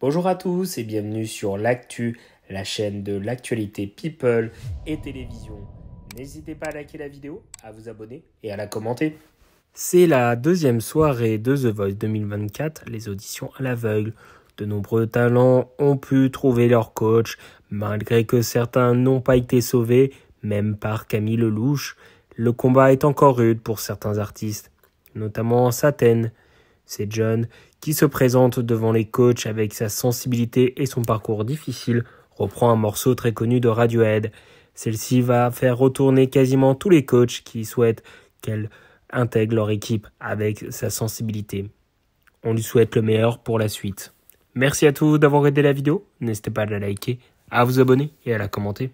Bonjour à tous et bienvenue sur l'actu, la chaîne de l'actualité people et télévision. N'hésitez pas à liker la vidéo, à vous abonner et à la commenter. C'est la deuxième soirée de The Voice 2024, les auditions à l'aveugle. De nombreux talents ont pu trouver leur coach, malgré que certains n'ont pas été sauvés, même par Camille Lelouch. Le combat est encore rude pour certains artistes, notamment Saten, c'est John qui se présente devant les coachs avec sa sensibilité et son parcours difficile, reprend un morceau très connu de Radiohead. Celle-ci va faire retourner quasiment tous les coachs qui souhaitent qu'elle intègre leur équipe avec sa sensibilité. On lui souhaite le meilleur pour la suite. Merci à tous d'avoir aidé la vidéo. N'hésitez pas à la liker, à vous abonner et à la commenter.